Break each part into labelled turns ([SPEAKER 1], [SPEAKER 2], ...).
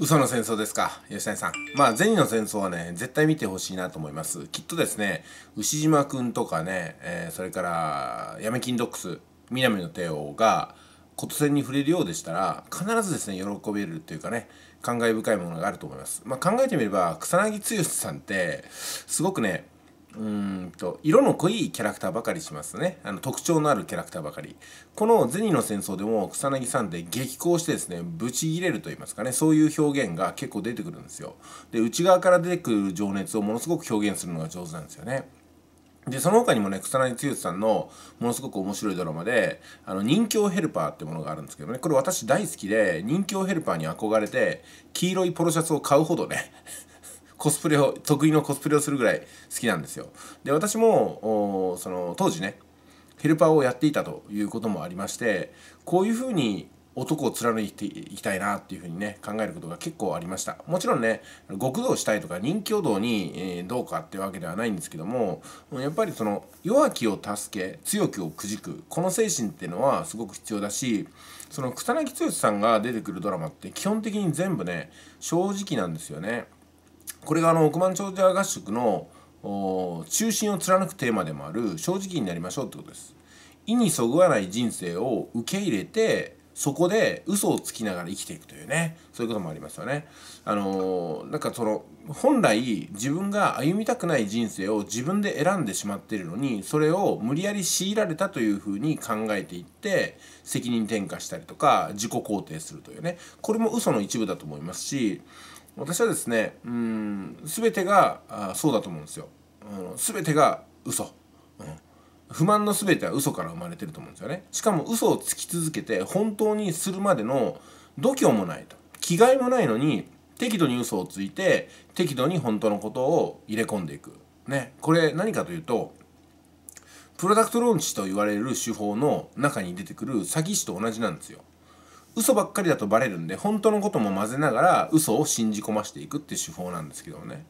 [SPEAKER 1] 嘘の戦争ですか吉谷さん。まあ、銭の戦争はね、絶対見てほしいなと思います。きっとですね、牛島くんとかね、えー、それから、ヤメキンドックス、南の帝王が、骨線に触れるようでしたら、必ずですね、喜べるというかね、感慨深いものがあると思います。まあ、考えてみれば、草薙剛さんって、すごくね、うんと色の濃いキャラクターばかりしますねあの特徴のあるキャラクターばかりこの「銭の戦争」でも草薙さんで激高してですねブチ切れると言いますかねそういう表現が結構出てくるんですよで内側から出てくる情熱をものすごく表現するのが上手なんですよねでその他にもね草薙剛さんのものすごく面白いドラマで「あの人形ヘルパー」ってものがあるんですけどねこれ私大好きで人形ヘルパーに憧れて黄色いポロシャツを買うほどねコスプレを得意のコスプレをするぐらい好きなんですよで私もその当時ねヘルパーをやっていたということもありましてこういうふうに男を貫いていきたいなっていうふうにね考えることが結構ありましたもちろんね極道したいとか人気道に、えー、どうかってわけではないんですけどもやっぱりその弱きを助け強きをくじくこの精神っていうのはすごく必要だしその草薙剛さんが出てくるドラマって基本的に全部ね正直なんですよね。これがあの億万長者合宿の中心を貫くテーマでもある正直になりましょうってことです。意にそぐわない人生を受け入れてそこで嘘をつきながら生きていくというねそういうこともありますよね。あのー、なんかその本来自分が歩みたくない人生を自分で選んでしまっているのにそれを無理やり強いられたというふうに考えていって責任転嫁したりとか自己肯定するというねこれも嘘の一部だと思いますし私はですねうん全てがあそうだと思うんですよ、うん、全てが嘘、うん、不満の全ては嘘から生まれてると思うんですよねしかも嘘をつき続けて本当にするまでの度胸もないと気概もないのに適度に嘘をついて適度に本当のことを入れ込んでいくねこれ何かというとプロダクトローンチと言われる手法の中に出てくる詐欺師と同じなんですよ嘘ばっかりだとバレるんで本当のことも混ぜながら嘘を信じ込ましていくっていう手法なんですけどね。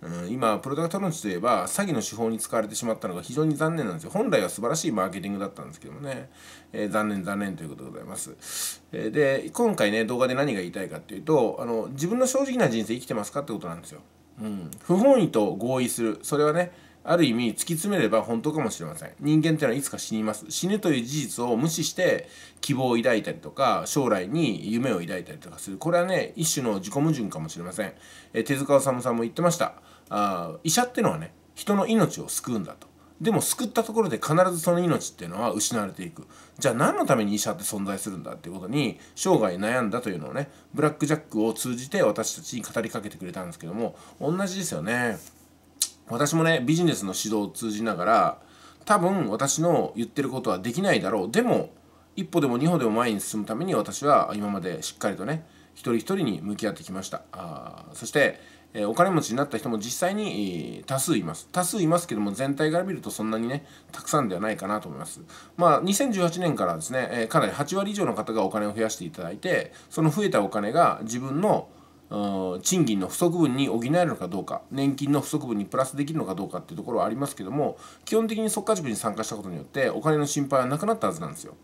[SPEAKER 1] うん、今プロダクトロンチといえば詐欺の手法に使われてしまったのが非常に残念なんですよ本来は素晴らしいマーケティングだったんですけどもね、えー、残念残念ということでございます、えー、で今回ね動画で何が言いたいかっていうとあの自分の正直な人生生きてますかってことなんですよ、うん、不本意と合意するそれはねある意味突き詰めれば本当かもしれません人間っていうのはいつか死にます死ぬという事実を無視して希望を抱いたりとか将来に夢を抱いたりとかするこれはね一種の自己矛盾かもしれません、え手塚治虫さんも言ってましたあ医者ってのはね人の命を救うんだとでも救ったところで必ずその命っていうのは失われていくじゃあ何のために医者って存在するんだっていうことに生涯悩んだというのをねブラック・ジャックを通じて私たちに語りかけてくれたんですけども同じですよね。私もねビジネスの指導を通じながら多分私の言ってることはできないだろうでも一歩でも二歩でも前に進むために私は今までしっかりとね一人一人に向き合ってきましたあそして、えお金持ちになった人も実際に、多数います多数いますけども全体から見るとそんなにねたくさんではないかなと思いますまあ2018年からですね、えかなり8割以上の方がお金を増やしていただいてその増えたお金が自分の賃金の不足分に補えるのかどうか年金の不足分にプラスできるのかどうかっていうところはありますけども基本的に即価塾に参加したことによってお金の心配はなくなったはずなんですよ。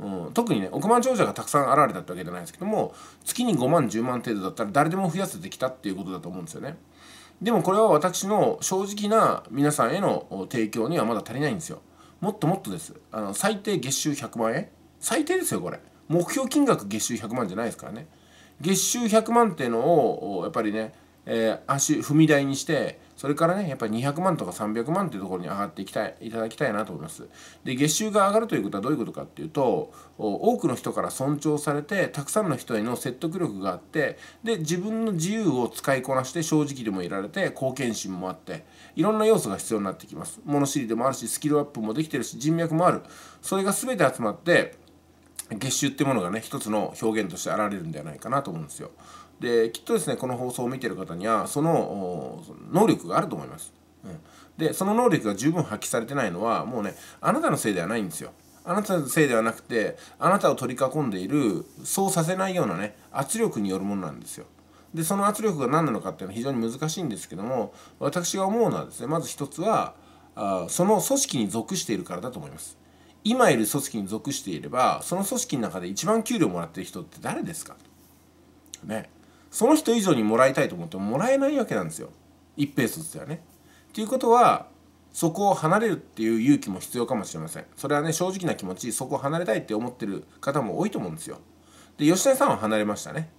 [SPEAKER 1] うん、特にね億万長者がたくさん現れたってわけじゃないですけども月に5万10万程度だったら誰でも増やせてきたっていうことだと思うんですよね。でもこれは私の正直な皆さんへの提供にはまだ足りないんですよ。もっともっとです。あの最低月収100万円最低ですよこれ。目標金額月収100万じゃないですからね。月収100万っていうのをやっぱりね、えー、足踏み台にしてそれからねやっぱり200万とか300万っていうところに上がっていきたいいただきたいなと思いますで月収が上がるということはどういうことかっていうと多くの人から尊重されてたくさんの人への説得力があってで自分の自由を使いこなして正直でもいられて貢献心もあっていろんな要素が必要になってきます物知りでもあるしスキルアップもできてるし人脈もあるそれが全て集まって月収ってものがね一つの表現として現れるんではないかなと思うんですよ。できっとですねこの放送を見てる方にはその能力があると思います。うん、でその能力が十分発揮されてないのはもうねあなたのせいではないんですよ。あなたのせいではなくてあなたを取り囲んでいるそうさせないようなね圧力によるものなんですよ。でその圧力が何なのかっていうのは非常に難しいんですけども私が思うのはですねまず一つはあその組織に属しているからだと思います。今いる組織に属していればその組織の中で一番給料もらってる人って誰ですかねその人以上にもらいたいと思ってももらえないわけなんですよ一平卒ではね。とていうことはそこを離れるっていう勇気も必要かもしれませんそれはね正直な気持ちそこを離れたいって思ってる方も多いと思うんですよで吉田さんは離れましたね、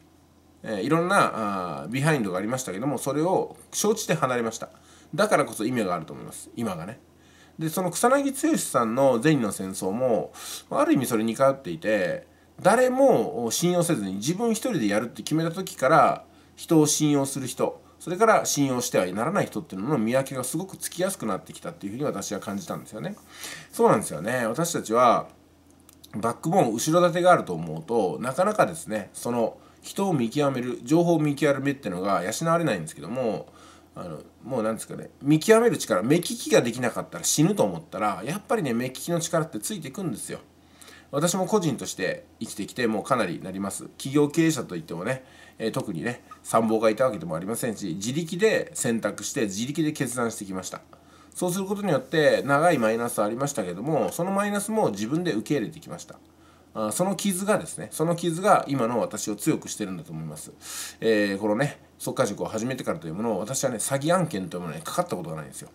[SPEAKER 1] えー、いろんなあビハインドがありましたけどもそれを承知で離れましただからこそ意味があると思います今がねでその草剛さんの「銭の戦争も」ある意味それに通っていて誰も信用せずに自分一人でやるって決めた時から人を信用する人それから信用してはならない人っていうのの見分けがすごくつきやすくなってきたっていうふうに私は感じたんですよね。そうなんですよね私たちはバックボーン後ろ盾があると思うとなかなかですねその人を見極める情報を見極める目っていうのが養われないんですけどもあのもう何ですかね見極める力目利きができなかったら死ぬと思ったらやっぱりね目利きの力ってついていくんですよ。私も個人として生きてきてもうかなりなります企業経営者といってもね、えー、特にね参謀がいたわけでもありませんし自力で選択して自力で決断してきましたそうすることによって長いマイナスはありましたけどもそのマイナスも自分で受け入れてきましたあその傷がですねその傷が今の私を強くしてるんだと思います、えー、このね即可塾を始めてからというものを私はね詐欺案件というものにかかったことがないんですよ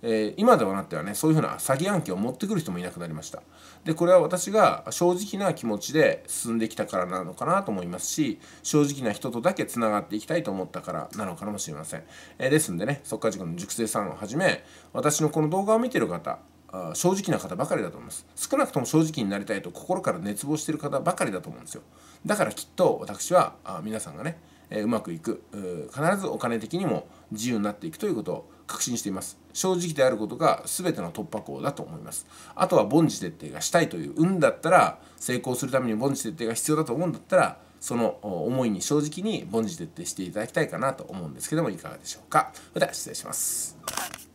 [SPEAKER 1] えー、今ではなってはねそういうふうな詐欺案件を持ってくる人もいなくなりましたでこれは私が正直な気持ちで進んできたからなのかなと思いますし正直な人とだけつながっていきたいと思ったからなのかもしれません、えー、ですんでね即可塾の熟成さんをはじめ私のこの動画を見てる方正直な方ばかりだと思います少なくとも正直になりたいと心から熱望している方ばかりだと思うんですよだからきっと私は皆さんがねうまくいく必ずお金的にも自由になっていくということを確信しています正直であることが全ての突破口だと思いますあとは凡事徹底がしたいという運だったら成功するために凡事徹底が必要だと思うんだったらその思いに正直に凡事徹底していただきたいかなと思うんですけどもいかがでしょうかそれでは失礼します